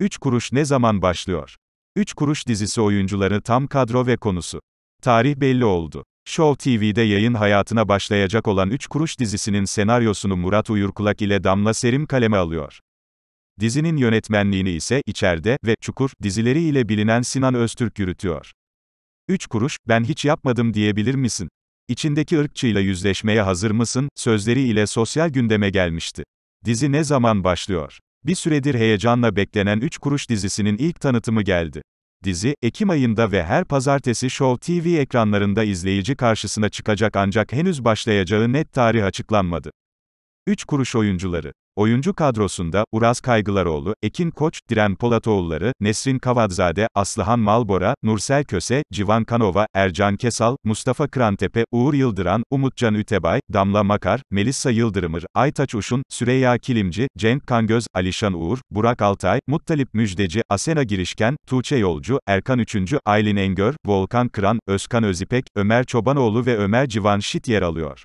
3 kuruş ne zaman başlıyor? 3 kuruş dizisi oyuncuları tam kadro ve konusu. Tarih belli oldu. Show TV'de yayın hayatına başlayacak olan 3 kuruş dizisinin senaryosunu Murat Uyurkulak ile Damla Serim kaleme alıyor. Dizinin yönetmenliğini ise içeride ve Çukur dizileri ile bilinen Sinan Öztürk yürütüyor. 3 kuruş, ben hiç yapmadım diyebilir misin? İçindeki ırkçıyla yüzleşmeye hazır mısın? Sözleri ile sosyal gündeme gelmişti. Dizi ne zaman başlıyor? Bir süredir heyecanla beklenen 3 Kuruş dizisinin ilk tanıtımı geldi. Dizi, Ekim ayında ve her pazartesi Show TV ekranlarında izleyici karşısına çıkacak ancak henüz başlayacağı net tarih açıklanmadı. 3 kuruş oyuncuları. Oyuncu kadrosunda Uraz Kaygılaroğlu, Ekin Koç, Direm Polatoğulları, Nesrin Kavadzade, Aslıhan Malbora, Nursel Köse, Civan Kanova, Ercan Kesal, Mustafa Krantepe, Uğur Yıldıran, Umutcan Ütebay, Damla Makar, Melissa Yıldırımır, Aytaç Uşun, Süreyya Kilimci, Cenk Kangöz, Alişan Uğur, Burak Altay, Muttalip Müjdeci, Asena Girişken, Tuğçe Yolcu, Erkan Üçüncü, Aylin Engör, Volkan Kıran, Özkan Özipek, Ömer Çobanoğlu ve Ömer Civan Şit yer alıyor.